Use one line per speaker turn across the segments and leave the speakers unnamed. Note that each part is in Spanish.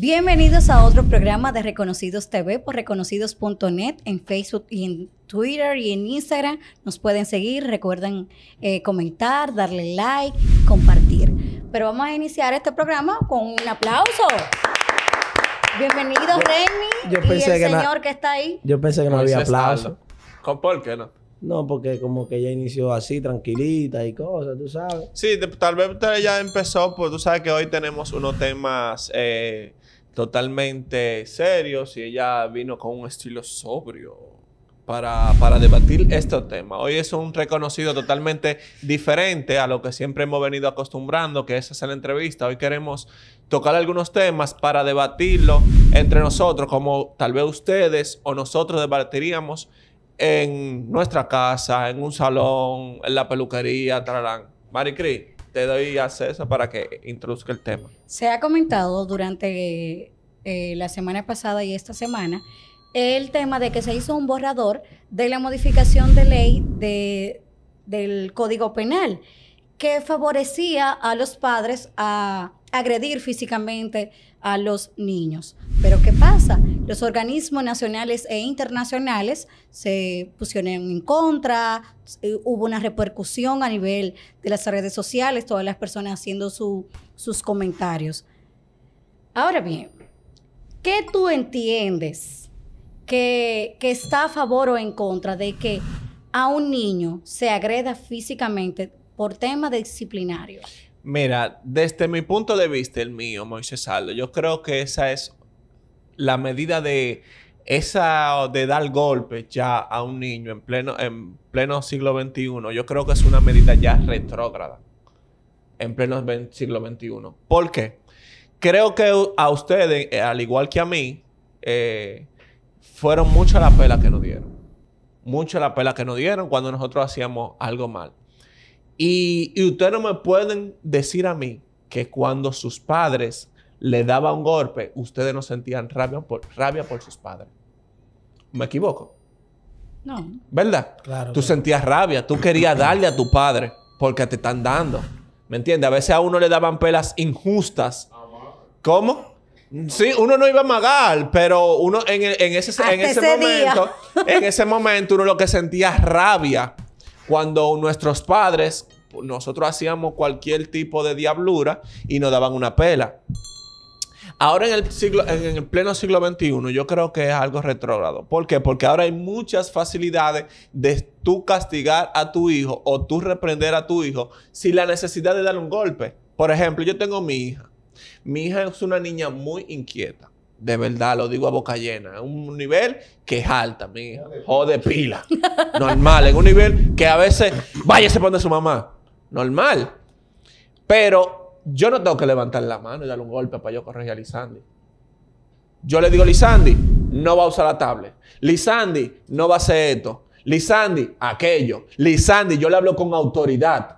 Bienvenidos a otro programa de Reconocidos TV por reconocidos.net en Facebook y en Twitter y en Instagram. Nos pueden seguir, recuerden eh, comentar, darle like, compartir. Pero vamos a iniciar este programa con un aplauso. Bienvenidos, Remy. y el señor que está ahí.
Yo pensé que no había aplauso.
¿Con por qué no?
No, porque como que ya inició así, tranquilita y cosas, tú sabes. Sí, tal vez usted ya empezó, pues tú sabes que hoy tenemos
unos temas eh, totalmente serios y ella vino con un estilo sobrio para, debatir este tema. Hoy es un reconocido totalmente diferente a lo que siempre hemos venido acostumbrando, que es la entrevista. Hoy queremos tocar algunos temas para debatirlo entre nosotros, como tal vez ustedes o nosotros debatiríamos en nuestra casa, en un salón, en la peluquería, tararán. Maricri, te doy acceso para que introduzca el tema.
Se ha comentado durante eh, la semana pasada y esta semana el tema de que se hizo un borrador de la modificación de ley del Código Penal que favorecía a los padres a agredir físicamente a los niños. Pero ¿qué pasa? Los organismos nacionales e internacionales se pusieron en contra, eh, hubo una repercusión a nivel de las redes sociales, todas las personas haciendo sus comentarios. Ahora bien, ¿qué tú entiendes que, que está a favor o en contra de que a un niño se agreda físicamente por temas disciplinarios?
Mira, desde mi punto de vista, el mío, Moisés Saldo, yo creo que esa es la medida de esa de dar golpes ya a un niño en pleno, en pleno siglo XXI. Yo creo que es una medida ya retrógrada en pleno siglo XXI. ¿Por qué? Creo que a ustedes, eh, al igual que a mí, eh, fueron mucho la pela que nos dieron. Mucho la pela que nos dieron cuando nosotros hacíamos algo mal. Y, ustedes no me pueden decir a mí que cuando sus padres le daban un golpe, ustedes no sentían rabia por, rabia por sus padres. ¿Me equivoco? No. ¿Verdad? Claro. Tú sentías rabia, tú querías darle a tu padre porque te están dando. ¿Me entiendes? A veces a uno le daban pelas injustas. ¿Cómo? Sí, uno no iba a magar, pero uno en, ese, en ese, momento, en ese momento uno lo que sentía es rabia cuando nuestros padres, nosotros hacíamos cualquier tipo de diablura y nos daban una pela. Ahora en el, siglo, en el pleno siglo XXI yo creo que es algo retrógrado. ¿Por qué? Porque ahora hay muchas facilidades de tú castigar a tu hijo o tú reprender a tu hijo sin la necesidad de darle un golpe. Por ejemplo, yo tengo mi hija. Mi hija es una niña muy inquieta. De verdad, lo digo a boca llena. Es un nivel que es alta, mija. Jode pila. Normal. En un nivel que a veces, váyase pone su mamá. Normal. Pero yo no tengo que levantar la mano y darle un golpe para yo corregir a Lisandi. Yo le digo, Lisandi, no va a usar la tablet. Lisandi, no va a hacer esto. Lisandi, aquello. Lisandi, yo le hablo con autoridad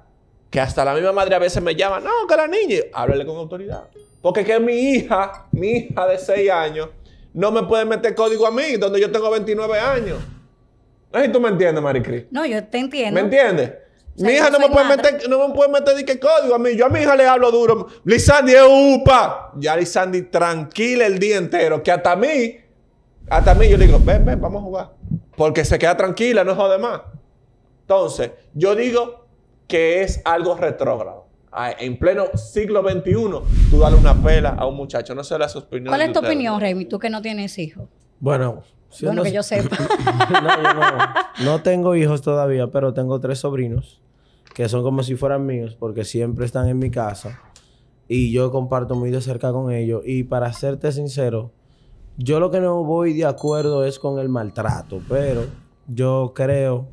que hasta la misma madre a veces me llama, no, que la niña, háblele con autoridad. Porque que mi hija, mi hija de 6 años, no me puede meter código a mí, donde yo tengo 29 años. No tú me entiendes, Maricris.
No, yo te entiendo. ¿Me
entiendes? mi hija no me, puede meter, no me puede meter ni qué código a mí. Yo a mi hija le hablo duro. Lizandy es upa. Ya Lizandy tranquila el día entero. Que hasta a mí, hasta a mí yo le digo, ven, ven, vamos a jugar. Porque se queda tranquila, no es más. Entonces, yo digo que es algo retrógrado. Ah, en pleno siglo XXI, tú dale
una pela a un muchacho, no sé las opiniones.
¿Cuál es tu opinión, Remy? Tú que no tienes hijos.
Bueno, bueno, que yo
sepa.
no, no tengo hijos todavía, pero tengo tres sobrinos que son como si fueran míos porque siempre están en mi casa y yo comparto muy de cerca con ellos. Y para serte sincero, yo lo que no voy de acuerdo es con el maltrato, pero yo creo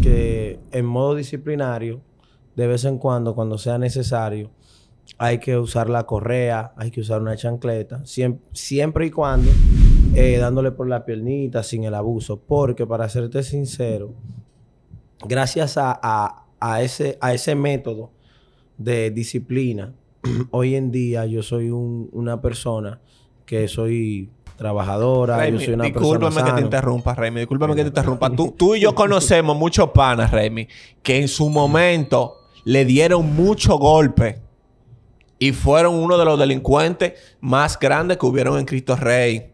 que en modo disciplinario, de vez en cuando, cuando sea necesario, hay que usar la correa, hay que usar una chancleta, siempre, y cuando eh, dándole por la piernita sin el abuso. Porque para serte sincero, gracias a, ese, a ese método de disciplina, hoy en día yo soy una persona que soy trabajadora, yo soy una persona que te interrumpa,
Remy... Discúlpame que te interrumpa. Tú, y yo conocemos muchos panas, Raimi, que en su momento le dieron mucho golpe y fueron uno de los delincuentes más grandes que hubieron en Cristo Rey.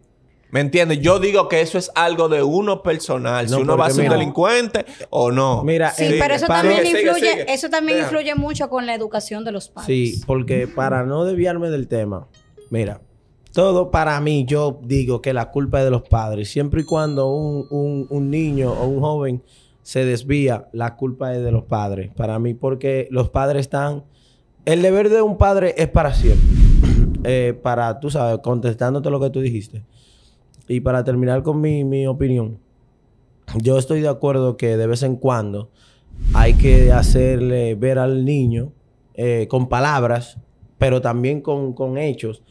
¿Me entiendes? Yo digo que eso es algo de uno personal. si uno va a ser delincuente o no. Mira, sí, eh, pero eso
también, influye, eso también influye mucho con la educación de los padres.
Sí, porque para no desviarme del tema, mira, todo para mí, yo digo que la culpa es de los padres. Siempre y cuando un, niño o un joven se desvía, la culpa es de los padres. Para mí, porque los padres están... El deber de un padre es para siempre. Eh, para, tú sabes, contestándote lo que tú dijiste. Y para terminar con mi, opinión, yo estoy de acuerdo que de vez en cuando hay que hacerle ver al niño eh, con palabras, pero también con, con hechos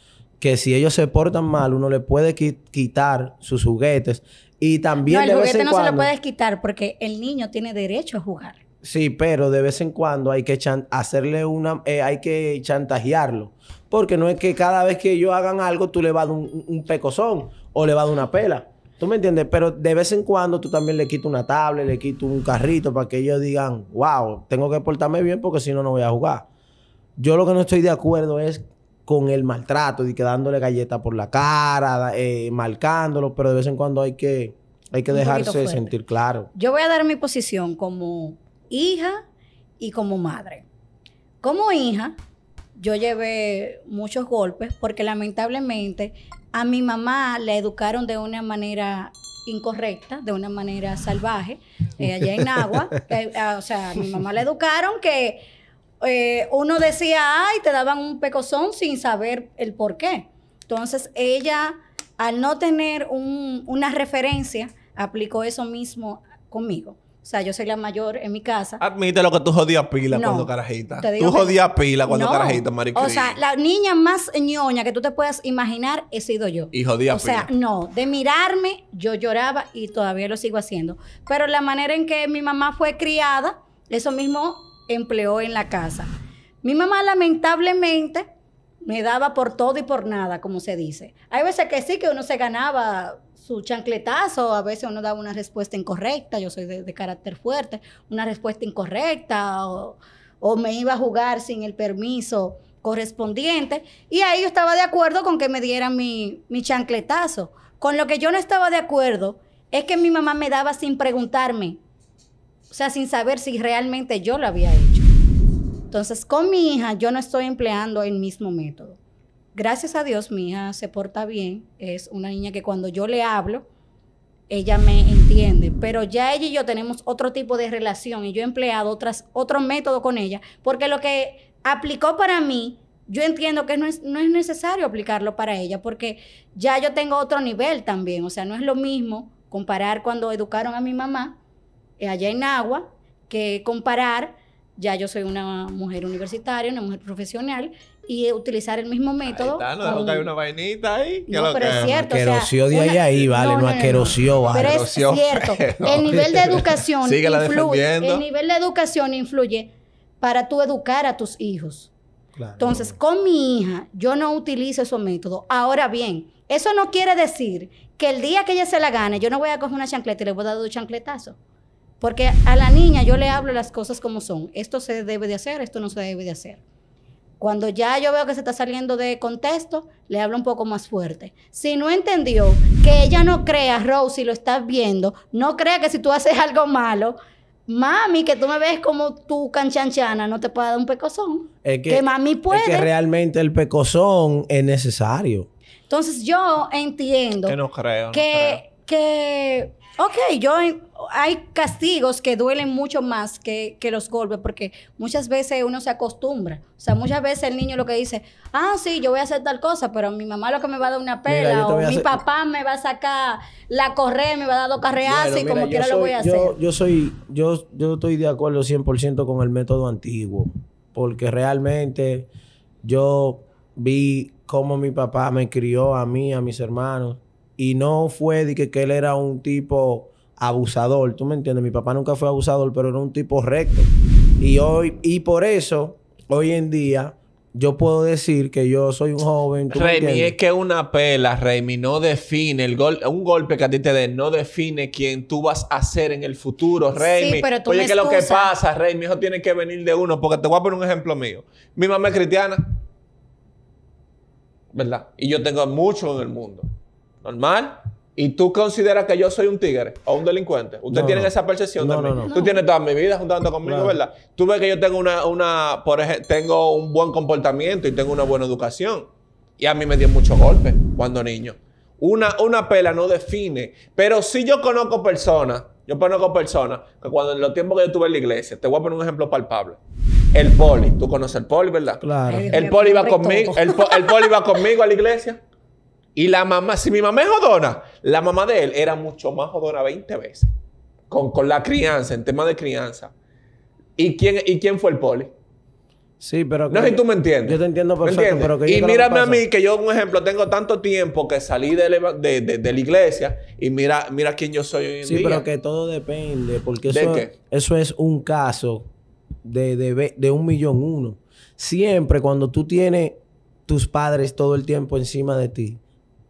que si ellos se portan mal, uno le puede quitar sus juguetes. Y también. No, el de juguete vez en no se lo puedes
quitar porque el niño tiene derecho a jugar.
Sí, pero de vez en cuando hay que hacerle una, eh, hay que chantajearlo. Porque no es que cada vez que ellos hagan algo, tú le vas a un, pecozón o le vas a una pela. ¿Tú me entiendes? Pero de vez en cuando tú también le quitas una tablet, le quitas un carrito para que ellos digan, wow, tengo que portarme bien porque si no, no voy a jugar. Yo lo que no estoy de acuerdo es con el maltrato, y quedándole dándole por la cara, eh, marcándolo, pero de vez en cuando hay que, hay que dejarse sentir claro.
Yo voy a dar mi posición como hija y como madre. Como hija, yo llevé muchos golpes porque lamentablemente a mi mamá la educaron de una manera incorrecta, de una manera salvaje, eh, allá en Agua. Eh, ah, o sea, a mi mamá la educaron que eh, uno decía ay, te daban un pecozón sin saber el por qué. Entonces ella, al no tener un, una referencia, aplicó eso mismo conmigo. O sea, yo soy la mayor en mi casa. Admítelo
que tú jodías pila cuando carajita. Tú jodías pila cuando carajitas, carajita, O sea,
la niña más ñoña que tú te puedas imaginar he sido yo. Y jodías pila. O sea, no. De mirarme, yo lloraba y todavía lo sigo haciendo. Pero la manera en que mi mamá fue criada, eso mismo empleó en la casa. Mi mamá lamentablemente me daba por todo y por nada, como se dice. Hay veces que sí, que uno se ganaba su chancletazo, a veces uno daba una respuesta incorrecta, yo soy de, carácter fuerte, una respuesta incorrecta o, me iba a jugar sin el permiso correspondiente. Y ahí yo estaba de acuerdo con que me dieran mi, mi chancletazo. Con lo que yo no estaba de acuerdo es que mi mamá me daba sin preguntarme o sea, sin saber si realmente yo lo había hecho. Entonces, con mi hija yo no estoy empleando el mismo método. Gracias a Dios, mi hija se porta bien. Es una niña que cuando yo le hablo, ella me entiende. Pero ya ella y yo tenemos otro tipo de relación y yo he empleado otras, otro método con ella, porque lo que aplicó para mí, yo entiendo que no es, no es necesario aplicarlo para ella, porque ya yo tengo otro nivel también. O sea, no es lo mismo comparar cuando educaron a mi mamá eh, allá en Agua que comparar, ya yo soy una mujer universitaria, una mujer profesional, y utilizar el mismo método. Ahí está, no una vainita ahí. No, pero es cierto. de ahí vale, no, Pero es cierto, el nivel de educación influye, el nivel de educación influye para tú educar a tus hijos. Entonces, con mi hija, yo no utilizo esos métodos. Ahora bien, eso no quiere decir que el día que ella se la gane, yo no voy a coger una chancleta y le voy a dar dos chancletazos. Porque a la niña yo le hablo las cosas como son. Esto se debe de hacer, esto no se debe de hacer. Cuando ya yo veo que se está saliendo de contexto, le hablo un poco más fuerte. Si no entendió que ella no crea, Rose, si lo estás viendo, no crea que si tú haces algo malo, mami, que tú me ves como tu canchanchana, no te pueda dar un pecozón.
que, mami puede. que realmente el pecozón es necesario.
Entonces yo entiendo que, no creo, que, creo. que Ok, yo hay castigos que duelen mucho más que, los golpes, porque muchas veces uno se acostumbra. O sea, muchas veces el niño lo que dice, ah, sí, yo voy a hacer tal cosa, pero mi mamá lo que me va a dar una pela, o mi papá me va a sacar la correa, me va a dar dos carreazos, y como quiera lo voy a hacer.
Yo, soy, yo, yo estoy de acuerdo 100% con el método antiguo, porque realmente yo vi cómo mi papá me crió a mí, a mis hermanos y no fue de que, él era un tipo abusador, ¿tú me entiendes? Mi papá nunca fue abusador, pero era un tipo recto. Y hoy, y por eso, hoy en día, yo puedo decir que yo soy un joven. Raimi, es
que una pela, Raimi, no define el gol un golpe que a ti te den, no define quién tú vas a ser en el futuro, Raimi. Sí, pero tú Oye, que lo que pasa, Raimi, eso tiene que venir de uno, porque te voy a poner un ejemplo mío. Mi mamá es cristiana, ¿verdad? Y yo tengo mucho en el mundo. Normal. ¿Y tú consideras que yo soy un tigre o un delincuente? Usted tiene tienen esa percepción no, de mí. Tú tienes toda mi vida juntando conmigo, ¿verdad? Tú ves que yo tengo una, por tengo un buen comportamiento y tengo una buena educación. Y a mí me dio muchos golpes cuando niño. Una, una pela no define. Pero si yo conozco personas, yo conozco personas que cuando en los tiempos que yo estuve en la iglesia, te voy a poner un ejemplo palpable. El poli, tú conoces el poli, ¿verdad?
Claro. El, poli
iba conmigo, el, el poli iba conmigo a la iglesia. Y la mamá, si mi mamá es jodona, la mamá de él era mucho más jodona 20 veces. Con, la crianza, en tema de crianza. ¿Y quién, y quién fue el poli?
Sí, pero... No sé si tú me entiendes. Yo te entiendo perfecto, pero que Y mírame a mí,
que yo, un ejemplo, tengo tanto tiempo que salí de, la, iglesia y mira, mira quién yo soy en sí, día. Sí, pero que
todo depende, porque eso, eso es un caso de un millón uno. Siempre cuando tú tienes tus padres todo el tiempo encima de ti,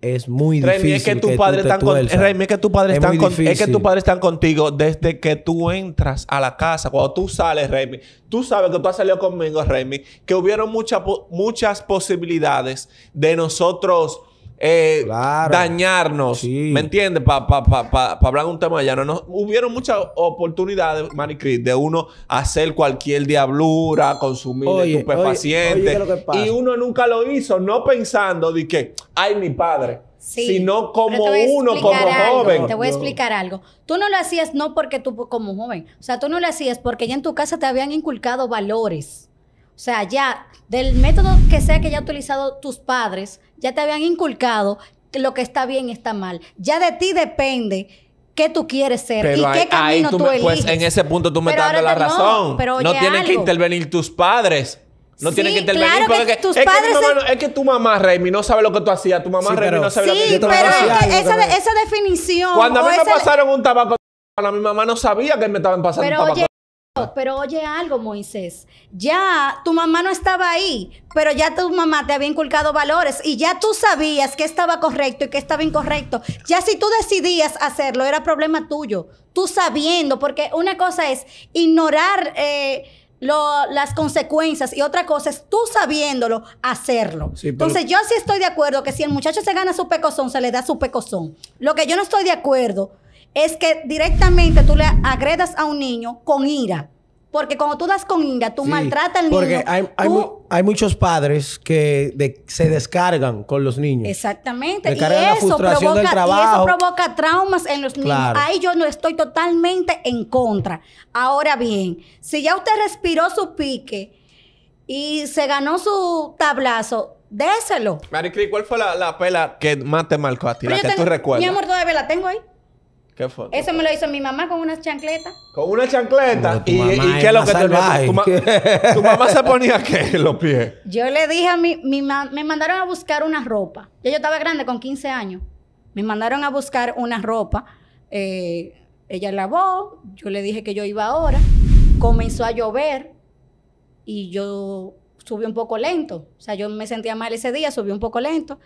es muy difícil. Es que, tu padre tú es que tu padre tus padres
están contigo desde que tú entras a la casa. Cuando tú sales, Remy, tú sabes que tú has salido conmigo, Remy, que hubieron muchas posibilidades de nosotros. Eh, dañarnos. ¿Me entiendes? Para para de hablar un tema allá. No, no, hubieron muchas oportunidades, Maricris, de uno hacer cualquier diablura, consumir estupefacientes. Y uno nunca lo hizo, no pensando de que ay, mi padre. sino como uno, como joven. Te voy a explicar
algo. Tú no lo hacías no porque tú, como joven, o sea, tú no lo hacías porque ya en tu casa te habían inculcado valores. O sea, ya del método que sea que ya ha utilizado tus padres, ya te habían inculcado lo que está bien y está mal. Ya de ti depende qué tú quieres ser y qué camino tú, eliges. Pues en
ese punto tú me das la razón. Pero no tienes que intervenir tus padres. No tiene que intervenir. Claro es, que es que tu mamá, Raimi, no sabe lo que tú hacías. Tu mamá, no sabe lo que yo pero pero esa,
definición. Cuando a mí me pasaron
un tabaco, a mi mamá no sabía que me estaban pasando un tabaco. Oye,
pero oye algo, Moisés. Ya tu mamá no estaba ahí, pero ya tu mamá te había inculcado valores y ya tú sabías que estaba correcto y que estaba incorrecto. Ya si tú decidías hacerlo, era problema tuyo. Tú sabiendo, porque una cosa es ignorar. Eh, las consecuencias y otra cosa es tú sabiéndolo hacerlo. Entonces yo sí estoy de acuerdo que si el muchacho se gana su pecozón, se le da su pecozón. Lo que yo no estoy de acuerdo es que directamente tú le agredas a un niño con ira. Porque cuando tú das con inga tú maltratas al niño. Porque
hay, muchos padres que se descargan con los niños.
Exactamente. y, eso provoca, eso provoca traumas en los niños. Ahí yo no estoy totalmente en contra. Ahora bien, si ya usted respiró su pique y se ganó su tablazo, déselo.
Maricri, ¿cuál fue la, la, pela que más te marcó a ti? la que tú recuerdas. Mi amor,
todavía la tengo ahí. ¿Qué Eso me lo hizo mi mamá con unas chancleta.
¿Con una chancleta? ¿Y, qué es lo que te ¿Tu, ¿Tu mamá se ponía qué en los pies?
Yo le dije a mi... mi me mandaron a buscar una ropa. yo estaba grande, con 15 años. Me mandaron a buscar una ropa. Eh, ella lavó. Yo le dije que yo iba ahora. Comenzó a llover. Y yo subí un poco lento. O sea, yo me sentía mal ese día, subí un poco lento.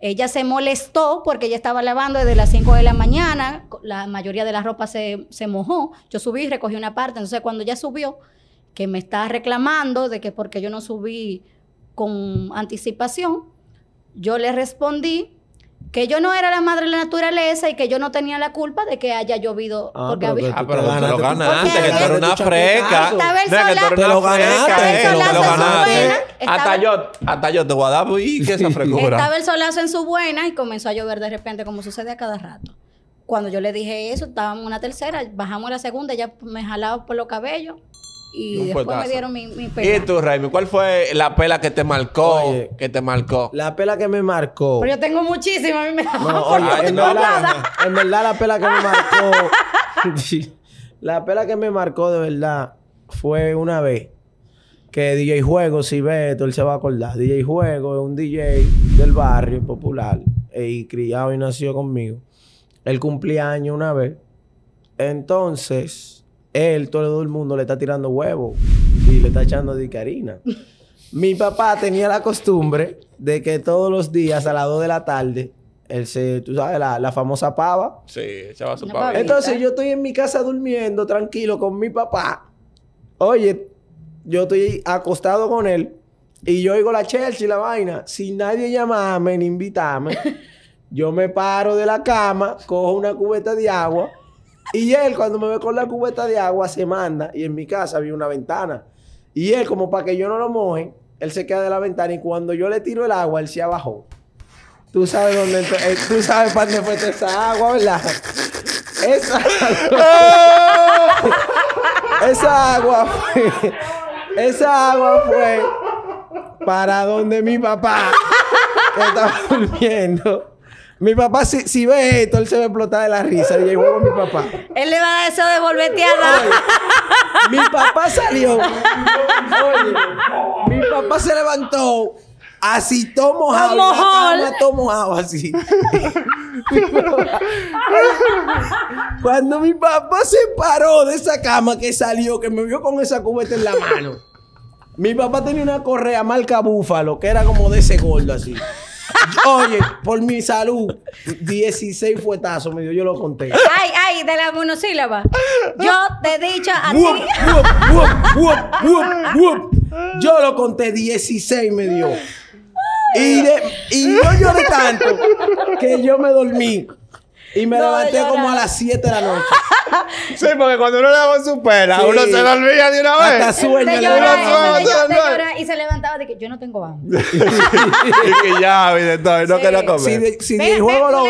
Ella se molestó porque ella estaba lavando desde las 5 de la mañana, la mayoría de la ropa se, mojó. Yo subí y recogí una parte. Entonces, cuando ella subió, que me estaba reclamando de que porque yo no subí con anticipación, yo le respondí que yo no era la madre de la naturaleza y que yo no tenía la culpa de que haya llovido. Ah, porque había... ah, pero lo que tú una freca. Estaba el eh, solazo.
Hasta yo, te voy a dar y Estaba el
solazo en su buena y comenzó a llover de repente, como sucede a cada rato. Cuando yo le dije eso, estábamos en una tercera, bajamos a la segunda, ya me jalaba por los cabellos y, después me dieron mi, mi ¿Y
tú, Raimi? ¿Cuál fue la pela que te marcó? que te marcó. La
pela que me marcó. Pero
yo tengo muchísima. A mí me no, en, verdad,
la pela que me marcó. la pela que me marcó de verdad fue una vez que DJ Juego, si ve él se va a acordar. DJ Juego es un DJ del barrio popular e, y criado y nació conmigo. Él cumplía año una vez. Entonces él, todo el mundo le está tirando huevos y le está echando dicarina. Mi papá tenía la costumbre de que todos los días a las 2 de la tarde, él se, tú sabes, la, famosa pava.
Sí, echaba su pava. Entonces
yo estoy en mi casa durmiendo tranquilo con mi papá. Oye, yo estoy acostado con él y yo oigo la Chelsea y la vaina. Sin nadie llamarme ni invitarme, yo me paro de la cama, cojo una cubeta de agua y él, cuando me ve con la cubeta de agua, se manda. Y en mi casa había una ventana. Y él, como para que yo no lo moje, él se queda de la ventana. Y cuando yo le tiro el agua, él se abajó. Tú sabes dónde. Eh, tú sabes para dónde fue esa agua, ¿verdad?
Esa agua.
esa agua fue. Esa agua fue para donde mi papá
estaba
durmiendo. Mi papá, si, ve esto, él se va a de la risa. Y juego mi
papá. Él le va a dar eso de volverte a dar. mi papá salió.
mi papá se levantó. Así todo mojado. todo mojado así. Cuando mi papá se paró de esa cama que salió, que me vio con esa cubeta en la mano. Mi papá tenía una correa marca búfalo, que era como de ese gordo así. Oye, por mi salud, 16 fuetazos me dio, yo lo conté.
Ay, ay, de la monosílaba. Yo te he dicho a
Yo lo conté, 16 me dio. y yo lloré tanto que yo me dormí. Y me levanté como a las 7 de la noche. sí, porque cuando uno le su pera, uno se lo olvida de una vez. Hasta
y se levantaba de que yo no tengo hambre. y que
ya, mire, no, no quiero comer. Si, si juego lo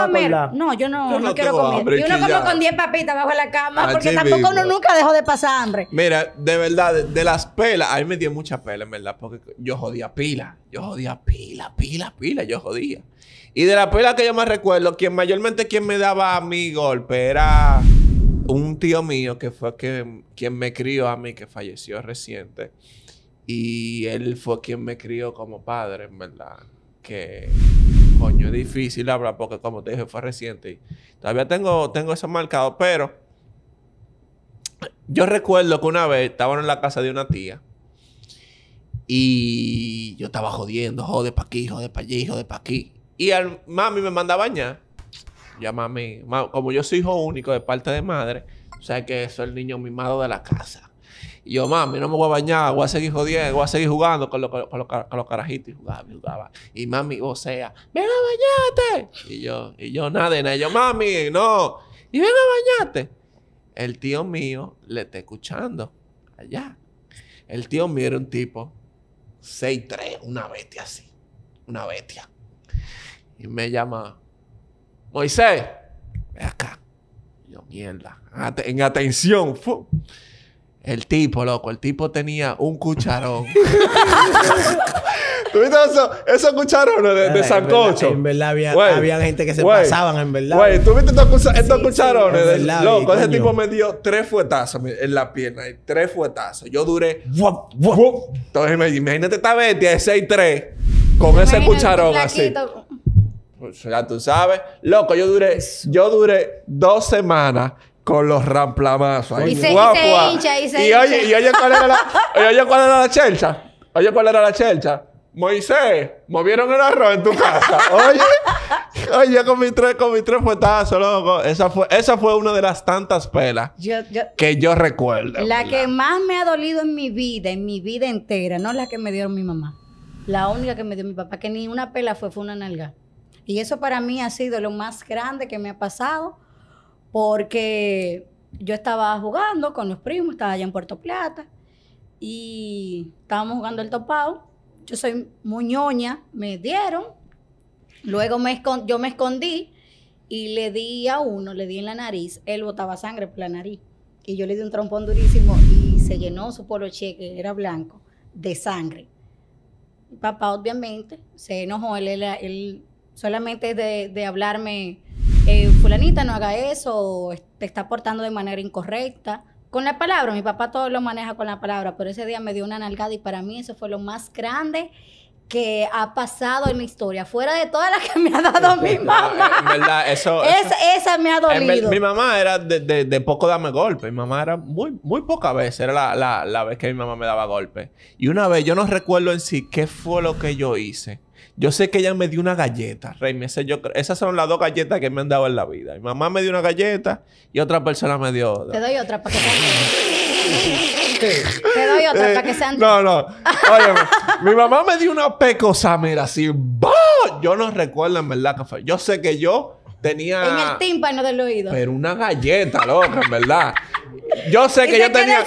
a
No, yo no, yo no, quiero comer. y uno como con 10 papitas bajo la cama, ah, porque tampoco uno nunca dejó de pasar hambre.
Mira, de verdad, de, las pelas, a mí me dio mucha pela, en verdad, porque yo jodía pila. Yo jodía pila, pila, pila, yo jodía. Y de la pela que yo más recuerdo, quien mayormente quien me daba a mí golpe era un tío mío que fue que, quien me crió a mí, que falleció reciente. Y él fue quien me crió como padre, en verdad. Que coño, es difícil hablar porque como te dije, fue reciente. Y todavía tengo, tengo eso marcado, pero yo recuerdo que una vez estaban en la casa de una tía. Y yo estaba jodiendo, jode pa' aquí, jode pa' allí, jode pa' aquí. Y al mami me manda a bañar. Ya mami, como yo soy hijo único de parte de madre, o sea que soy el niño mimado de la casa. Y yo, mami, no me voy a bañar, voy a seguir jodiendo, voy a seguir jugando con, los con, carajitos. Y jugaba, y jugaba. Y mami, o sea, venga a bañarte. Y yo, y yo, nada yo, mami, no. Y ven a bañarte. El tío mío le está escuchando allá. El tío mío era un tipo 6'3, una bestia así. Una bestia y me llama, Moisés, ven acá. Yo, mierda, en atención. el tipo, loco, el tipo tenía un cucharón. ¿Tuviste eso? Esos cucharones de, sancocho. En verdad, había, gente que se pasaban, en verdad. Güey, ¿tuviste estos, estos cucharones? En verdad, loco, ese tipo me dio tres fuetazos en la pierna. tres fuetazos. Yo duré... Entonces, imagínate esta bestia de 6-3 con ese cucharón así. Pues ya tú sabes. Loco, yo duré, yo duré dos semanas con los ramplamazos. y, se, y, y,
oye, ¿cuál
era la, chelcha? Oye, ¿cuál era la chelcha? Moisés, movieron el arroz en tu casa. Oye, oye, con mis tres, con mi tres loco. Esa fue, esa fue una de las tantas pelas que yo recuerdo.
La, la que más me ha dolido en mi vida, en mi vida entera, no la que me dio mi mamá. La única que me dio mi papá, que ni una pela fue, fue una nalga. Y eso para mí ha sido lo más grande que me ha pasado, porque yo estaba jugando con los primos, estaba allá en Puerto Plata, y estábamos jugando el topado. Yo soy muñoña, me dieron, luego me yo me escondí y le di a uno, le di en la nariz, él botaba sangre por la nariz, y yo le di un trompón durísimo y se llenó su poloche, que era blanco, de sangre. papá obviamente se enojó, él Solamente de, hablarme, eh, fulanita, no haga eso, te está portando de manera incorrecta. Con la palabra, mi papá todo lo maneja con la palabra, pero ese día me dio una nalgada y para mí eso fue lo más grande que ha pasado en mi historia, fuera de todas las que me ha dado mi mamá. eso, esa me ha dolido. Mi,
mamá era de, poco dame golpe. Mi mamá era muy, muy poca vez. Era la, la vez que mi mamá me daba golpe. Y una vez, yo no recuerdo en sí qué fue lo que yo hice. Yo sé que ella me dio una galleta, Raimi. yo, esas son las dos galletas que me han dado en la vida. Mi mamá me dio una galleta y otra persona me dio otra. Te
doy otra para que sean... Te doy otra para que eh, sean...
No, no. Oye, mi mamá me dio una mira, así. ¡Bah! Yo no recuerdo en verdad café. Yo sé que yo tenía... En el tímpano
del oído. Pero
una galleta, loca, en verdad. Yo sé que y yo tenía...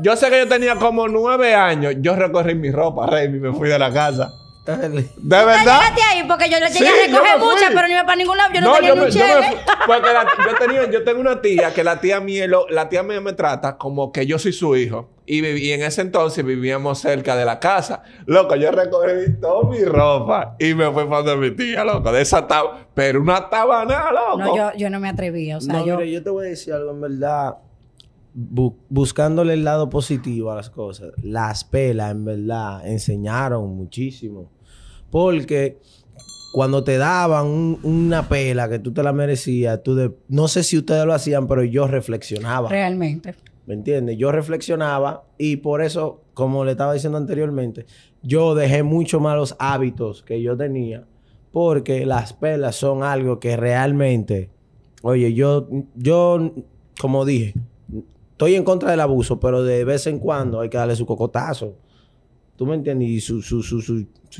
Yo sé que yo tenía como nueve años. Yo recorrí mi ropa, Raimi, me fui de la casa. De verdad. Te
ahí porque yo le llegué sí, a recoger muchas, pero no iba para ningún lado. Yo no, no tenía yo ni me, un yo Porque la, yo,
tenía, yo tengo una tía que la tía mía, la tía mía me trata como que yo soy su hijo. Y, y en ese entonces vivíamos cerca de la casa. Loco, yo recogí toda mi ropa y me fui para mi tía, loco. De esa tab... Pero una tabana, loco. No, yo,
yo no me atrevía. O sea, no, yo... Mire,
yo te voy a decir algo, en verdad buscándole el lado positivo a las cosas, las pelas, en verdad, enseñaron muchísimo. Porque cuando te daban una pela que tú te la merecías, tú no sé si ustedes lo hacían, pero yo reflexionaba.
Realmente.
¿Me entiendes? Yo reflexionaba y por eso, como le estaba diciendo anteriormente, yo dejé muchos malos hábitos que yo tenía porque las pelas son algo que realmente, oye, yo, yo, como dije, estoy en contra del abuso, pero de vez en cuando hay que darle su cocotazo. ¿Tú me entiendes? Y su,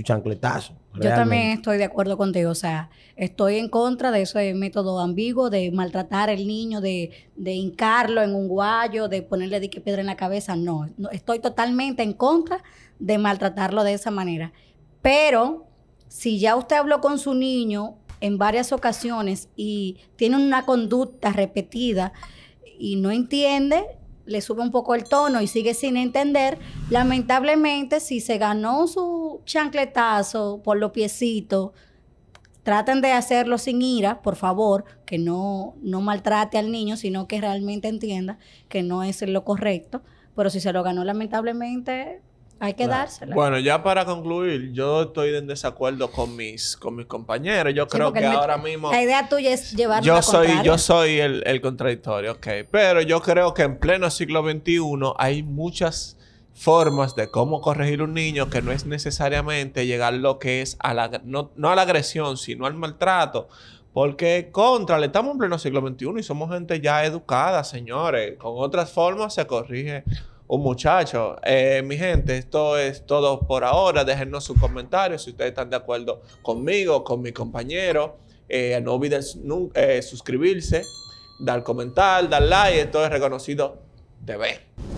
chancletazo. Yo también
estoy de acuerdo contigo. O sea, estoy en contra de ese método ambiguo de maltratar al niño, de, de hincarlo en un guayo, de ponerle dique piedra en la cabeza. no, estoy totalmente en contra de maltratarlo de esa manera. Pero si ya usted habló con su niño en varias ocasiones y tiene una conducta repetida, y no entiende, le sube un poco el tono y sigue sin entender, lamentablemente si se ganó su chancletazo por los piecitos, traten de hacerlo sin ira, por favor, que no, no maltrate al niño, sino que realmente entienda que no es lo correcto, pero si se lo ganó lamentablemente, hay que Bueno,
ya para concluir, yo estoy en desacuerdo con mis, con mis compañeros. Yo creo que ahora mismo. La
idea tuya es llevarlo yo soy, Yo
soy el, contradictorio, ok. Pero yo creo que en pleno siglo XXI hay muchas formas de cómo corregir un niño que no es necesariamente llegar lo que es a la, no, no, a la agresión, sino al maltrato. Porque contra, le estamos en pleno siglo XXI y somos gente ya educada, señores. Con otras formas se corrige un oh, muchacho. Eh, mi gente, esto es todo por ahora. Déjenos sus comentarios si ustedes están de acuerdo conmigo, con mi compañero. Eh, no olviden eh, suscribirse, dar comentar, dar like. Esto es Reconocido TV.